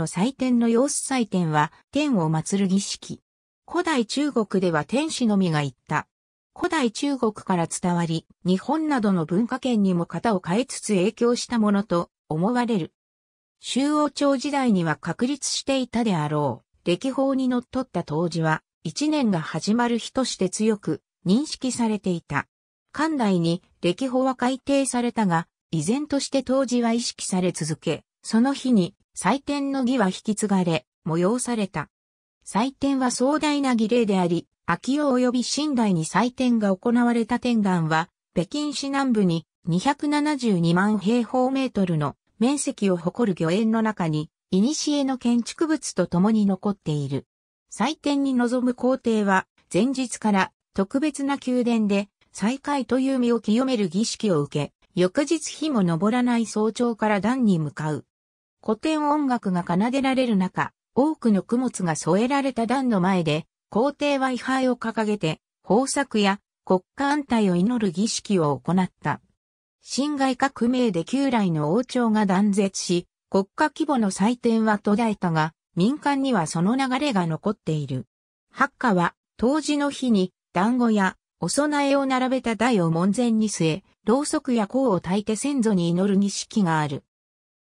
の祭典の様子祭典は天を祀る儀式。古代中国では天使のみが言った。古代中国から伝わり、日本などの文化圏にも型を変えつつ影響したものと思われる。周王朝時代には確立していたであろう。歴法にのっとった当時は、一年が始まる日として強く認識されていた。館内に歴法は改定されたが、依然として当時は意識され続け、その日に祭典の儀は引き継がれ、催された。祭典は壮大な儀礼であり、秋代及び新代に祭典が行われた天眼は、北京市南部に272万平方メートルの面積を誇る御苑の中に、古の建築物と共に残っている。祭典に臨む皇帝は、前日から特別な宮殿で、再会という身を清める儀式を受け、翌日日も昇らない早朝から段に向かう。古典音楽が奏でられる中、多くの供物が添えられた段の前で、皇帝は位牌を掲げて、豊作や国家安泰を祈る儀式を行った。辛亥革命で旧来の王朝が断絶し、国家規模の祭典は途絶えたが、民間にはその流れが残っている。八家は、当時の日に、団子や、お供えを並べた台を門前に据え、ろうそくや香を焚いて先祖に祈る儀式がある。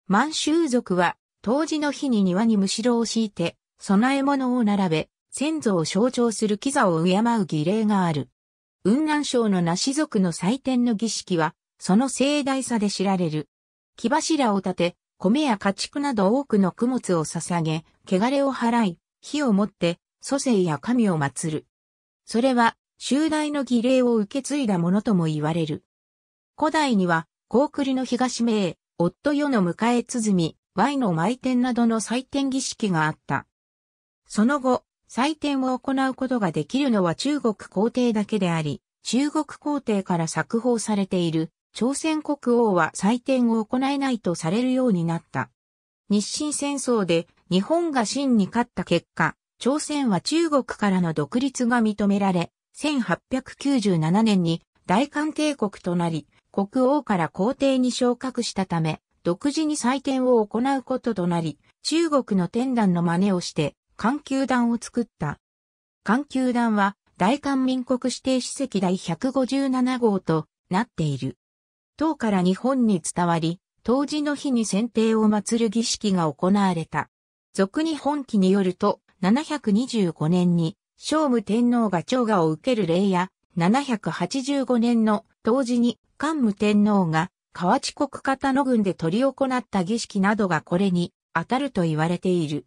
満州族は、当時の日に庭にむしろを敷いて、供え物を並べ、先祖を象徴する木座を敬う儀礼がある。雲南省の梨族の祭典の儀式は、その盛大さで知られる。木柱を立て、米や家畜など多くの供物を捧げ、汚れを払い、火を持って、祖先や神を祀る。それは、集大の儀礼を受け継いだものとも言われる。古代には、高栗の東名、夫世の迎え鼓、Y の舞典などの祭典儀式があった。その後、祭典を行うことができるのは中国皇帝だけであり、中国皇帝から作法されている朝鮮国王は祭典を行えないとされるようになった。日清戦争で日本が真に勝った結果、朝鮮は中国からの独立が認められ、1897年に大韓帝国となり、国王から皇帝に昇格したため、独自に祭典を行うこととなり、中国の天壇の真似をして、環球団を作った。環球団は、大韓民国指定史跡第157号となっている。唐から日本に伝わり、当時の日に選定を祀る儀式が行われた。俗日本記によると、725年に、聖武天皇が長賀を受ける礼や、785年の当時に桓武天皇が河内国方の軍で取り行った儀式などがこれに当たると言われている。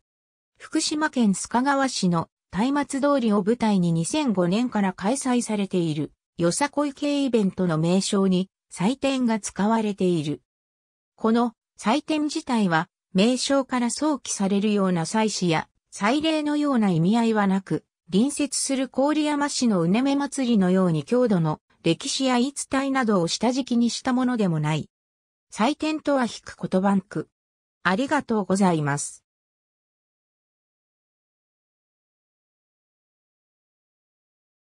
福島県須賀川市の松明通りを舞台に2005年から開催されているよさこい系イベントの名称に祭典が使われている。この祭典自体は名称から想起されるような祭祀や祭礼のような意味合いはなく、隣接する郡山市のうねめ祭りのように郷土の歴史や言い伝えなどを下敷きにしたものでもない。祭典とは引く言葉んく。ありがとうございます。